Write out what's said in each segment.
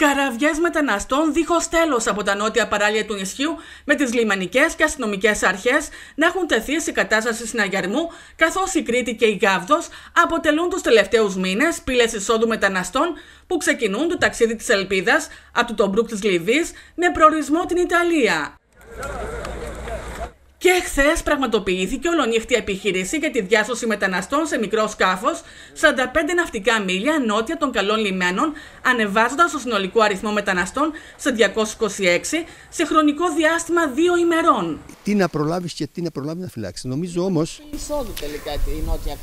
Καραβιές μεταναστών δίχως τέλος από τα νότια παράλια του νησιού, με τις λιμανικές και αστυνομικές αρχές να έχουν τεθεί σε κατάσταση συναγερμού, καθώς η Κρήτη και η Γάβδος αποτελούν τους τελευταίους μήνες πύλες εισόδου μεταναστών που ξεκινούν το ταξίδι της Ελπίδας από το Τομπρούκ της Λιβύης με προορισμό την Ιταλία. Και χθες πραγματοποιήθηκε ολονύχτια επιχείρηση για τη διάσωση μεταναστών σε μικρό σκάφος 45 ναυτικά μίλια νότια των καλών λιμένων, ανεβάζοντας το συνολικό αριθμό μεταναστών σε 226 σε χρονικό διάστημα δύο ημερών. Τι να προλάβεις και τι να προλάβεις να φυλάξεις. Νομίζω όμως. τελικά η Νότια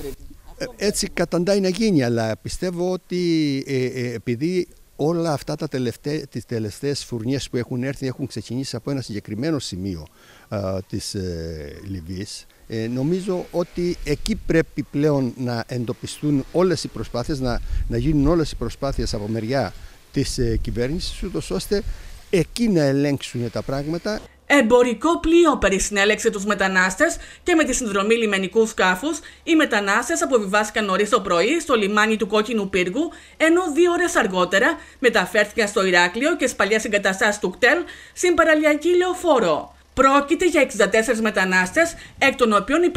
ε, Έτσι καταντάει να γίνει, αλλά πιστεύω ότι ε, ε, επειδή όλα αυτά τα τελευταία τις τελευταίες φουρνιές που έχουν έρθει έχουν ξεκινήσει από ένα συγκεκριμένο σημείο α, της ε, Λιβύης. Ε, νομίζω ότι εκεί πρέπει πλέον να εντοπιστούν όλες οι προσπάθειες, να, να γίνουν όλες οι προσπάθειες από μεριά της ε, κυβέρνησης, ούτως ώστε εκεί να ελέγξουν τα πράγματα. Εμπορικό πλοίο περισυνέλεξε τους μετανάστες και με τη συνδρομή λιμενικούς σκάφους, οι μετανάστες αποβιβάστηκαν νωρίς το πρωί στο λιμάνι του Κόκκινου Πύργου, ενώ δύο ώρες αργότερα μεταφέρθηκαν στο Ηράκλειο και σπαλιά συγκαταστάσει του κτέλ στην παραλιακή λεωφόρο. Πρόκειται για 64 μετανάστες, εκ των οποίων οι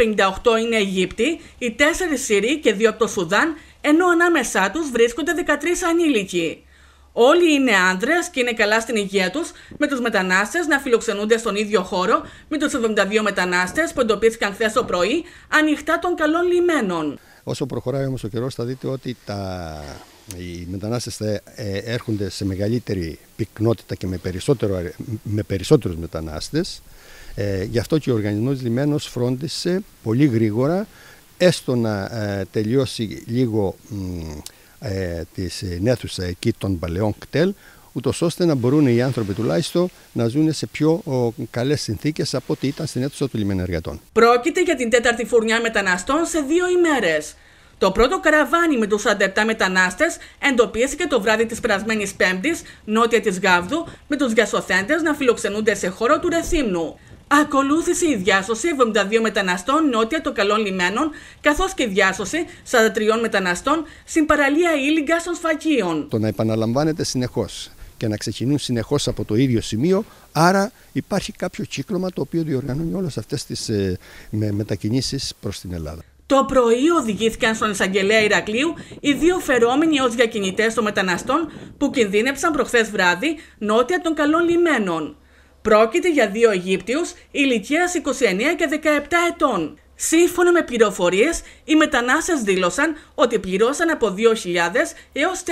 58 είναι Αιγύπτιοι, οι 4 Σύριοι και 2 από το Σουδάν, ενώ ανάμεσά τους βρίσκονται 13 ανήλικοι. Όλοι είναι άντρες και είναι καλά στην υγεία τους, με τους μετανάστες να φιλοξενούνται στον ίδιο χώρο με τους 72 μετανάστες που εντοπίστηκαν χθες το πρωί ανοιχτά των καλών λιμένων. Όσο προχωράει όμως ο καιρός, θα δείτε ότι τα... οι μετανάστες θα ε, έρχονται σε μεγαλύτερη πυκνότητα και με, περισσότερο... με περισσότερους μετανάστες. Ε, γι' αυτό και ο οργανισμός λιμένος φρόντισε πολύ γρήγορα έστω να ε, τελειώσει λίγο ε, της νέθουσα εκεί των παλαιών κτέλ ούτως ώστε να μπορούν οι άνθρωποι τουλάχιστον να ζουν σε πιο καλές συνθήκες από ό,τι ήταν στην αίθουσα του λιμενεργατών. Πρόκειται για την τέταρτη φουρνιά μεταναστών σε δύο ημέρες. Το πρώτο καραβάνι με τους 47 μετανάστες εντοπίστηκε το βράδυ της περασμένης Πέμπτης, νότια της Γάβδου, με τους διασωθέντες να φιλοξενούνται σε χώρο του Ρεθύμνου. Ακολούθησε η διάσωση 72 μεταναστών νότια των Καλών Λιμένων, καθώς και η διάσωση 43 μεταναστών στην παραλία Ήλιγκα των Σφακίων. Το να επαναλαμβάνεται συνεχώς και να ξεκινούν συνεχώς από το ίδιο σημείο, άρα υπάρχει κάποιο κύκλωμα το οποίο διοργανώνει όλες αυτές τις ε, μετακινήσεις προς την Ελλάδα. Το πρωί οδηγήθηκαν στον εισαγγελέα Ηρακλείου οι δύο φερόμενοι ως διακινητές των μεταναστών που κινδύνεψαν προχθές βράδυ νότια των Καλών Λιμένων. Πρόκειται για δύο Αιγύπτιους ηλικίας 29 και 17 ετών. Σύμφωνα με πληροφορίες, οι μετανάστες δήλωσαν ότι πληρώσαν από 2.000 έως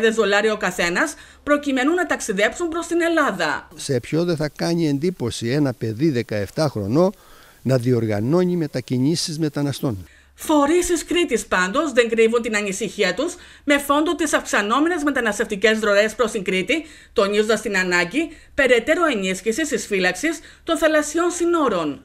4.000 δολάρια ο καθένας προκειμένου να ταξιδέψουν προς την Ελλάδα. Σε ποιο δεν θα κάνει εντύπωση ένα παιδί 17 χρονών να διοργανώνει μετακινήσεις μεταναστών. Φορεί τη Κρήτης πάντως δεν κρύβουν την ανησυχία τους με φόντο τις αυξανόμενες μεταναστευτικές ροές προς την Κρήτη, τονίζοντας την ανάγκη περαιτέρω ενίσχυσης της φύλαξης των θαλασσιών συνόρων.